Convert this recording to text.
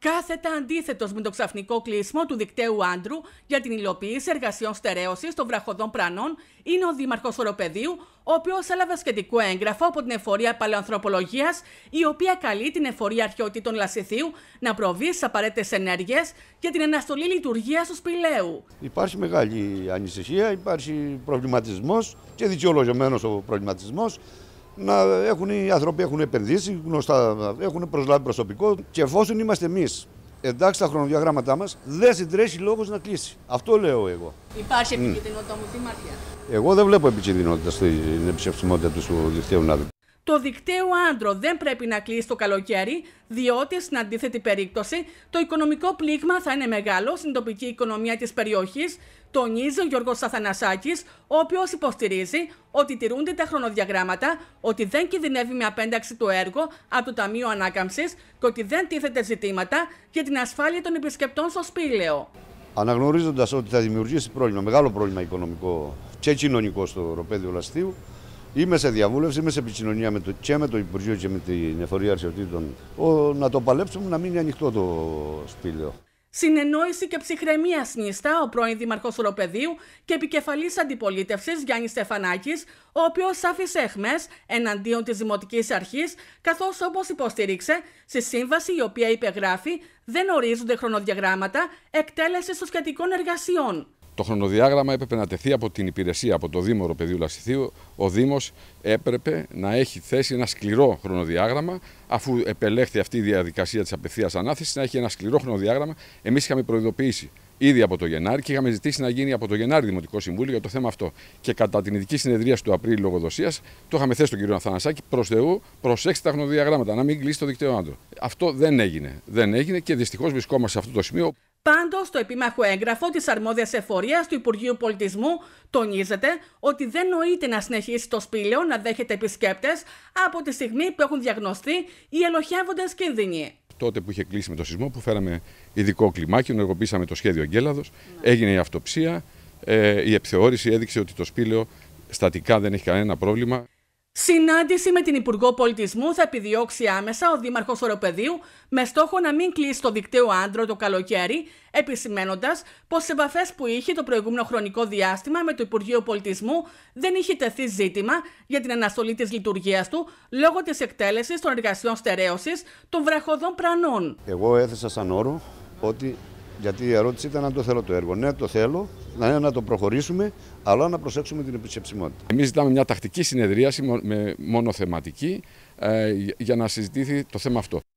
κάθετα αντίθετος με το ξαφνικό κλείσμα του δικταίου άντρου για την υλοποίηση εργασιών στερέωση των βραχωδών πρανών είναι ο Δήμαρχος Οροπεδίου, ο οποίος έλαβε σχετικό έγγραφο από την Εφορία παλαιοανθρωπολογίας, η οποία καλεί την Εφορία Αρχαιοτήτων Λασιθίου να προβεί στις απαραίτητες ενέργειες για την αναστολή λειτουργίας του σπηλαίου. Υπάρχει μεγάλη ανησυχία, υπάρχει προβληματισμός και δικαιολογημένος ο προβληματισμός να έχουν, οι άνθρωποι έχουν επενδύσει, γνωστά, έχουν προσλάβει προσωπικό και εφόσον είμαστε εμείς εντάξει τα χρονοδιαγράμματά μας, δεν συντρέχει λόγος να κλείσει. Αυτό λέω εγώ. Υπάρχει επικίνδυνοτητα μου, τι μαρτιά. Εγώ δεν βλέπω επικίνδυνοτητα στην εμψευσιμότητα του να το δικταίο άντρο δεν πρέπει να κλείσει το καλοκαίρι, διότι στην αντίθετη περίπτωση το οικονομικό πλήγμα θα είναι μεγάλο στην τοπική οικονομία της περιοχής, τονίζει ο Γιώργος Αθανασάκης, ο οποίος υποστηρίζει ότι τηρούνται τα χρονοδιαγράμματα, ότι δεν κινδυνεύει με απένταξη το έργο από το Ταμείο Ανάκαμψης και ότι δεν τίθεται ζητήματα για την ασφάλεια των επισκεπτών στο Σπήλαιο. Αναγνωρίζοντας ότι θα δημιουργήσει πρόβλημα, μεγάλο πρόβλημα οικονομικό και κοινωνικό στο Ροπέδιο Λαστίου, Είμαι σε διαβούλευση, είμαι σε επικοινωνία με το, και με το Υπουργείο και με την Εφορία Αρχαιοτήτων. Ο, να το παλέψουμε να μείνει ανοιχτό το σπήλαιο. Συνεννόηση και ψυχραιμία συνιστά ο πρώην Δημαρχό Οροπεδίου και επικεφαλής αντιπολίτευσης Γιάννης Στεφανάκης, ο οποίος άφησε εχμές εναντίον της Δημοτικής Αρχής, καθώς όπως υποστήριξε, στη σύμβαση η οποία υπεγράφει δεν ορίζονται χρονοδιαγράμματα εκτέλεσης των σχετικών εργασιών. Το χρονοδιάγραμμα έπρεπε να τεθεί από την υπηρεσία, από το Δήμο Ροπεδίου Λασιθίου. Ο Δήμος έπρεπε να έχει θέσει ένα σκληρό χρονοδιάγραμμα, αφού επελέχθη αυτή η διαδικασία της απευθείας ανάθεσης, να έχει ένα σκληρό χρονοδιάγραμμα. Εμείς είχαμε προειδοποιήσει ήδη από το Γενάρη και είχαμε ζητήσει να γίνει από το Γενάρη Δημοτικό Συμβούλιο για το θέμα αυτό. Και κατά την ειδική συνεδρία του Απρίλη Λογοδοσίας, το είχαμε θέσει τον κύριο Αθανασάκη προς Θεού, προσέξτε τα χρονοδιαγράμματα, να μην κλείσει το δικτύο άντρο. Αυτό δεν έγινε. Δεν έγινε και δυστυχώς βρισκόμαστε σε αυτό το σημείο. Πάντως, το επίμαχο έγγραφο της αρμόδιας εφορίας του Υπουργείου Πολιτισμού τονίζεται ότι δεν νοείται να συνεχίσει το σπήλαιο να δέχεται επισκέπτες από τη στιγμή που έχουν διαγνωστεί οι ελοχεύοντες κίνδυνοι. Τότε που είχε κλείσει με το σεισμό, που φέραμε ειδικό κλιμάκι, ενεργοποίησαμε το σχέδιο Γκέλαδο, ναι. έγινε η αυτοψία, ε, η επιθεώρηση έδειξε ότι το σπήλαιο στατικά δεν έχει κανένα πρόβλημα. Συνάντηση με την Υπουργό Πολιτισμού θα επιδιώξει άμεσα ο Δήμαρχος Οροπεδίου με στόχο να μην κλείσει το δικτύο άντρο το καλοκαίρι, επισημένοντας πως σε επαφές που είχε το προηγούμενο χρονικό διάστημα με το Υπουργείο Πολιτισμού δεν είχε τεθεί ζήτημα για την αναστολή της λειτουργίας του λόγω της εκτέλεσης των εργασιών στερέωσης των βραχωδών πρανών. Εγώ έθεσα σαν όρο ότι γιατί η ερώτηση ήταν αν το θέλω το έργο. Ναι, το θέλω, να να το προχωρήσουμε, αλλά να προσέξουμε την επισκεψιμότητα. Εμείς ζητάμε μια τακτική συνεδρίαση με μονοθεματική ε, για να συζητήθει το θέμα αυτό.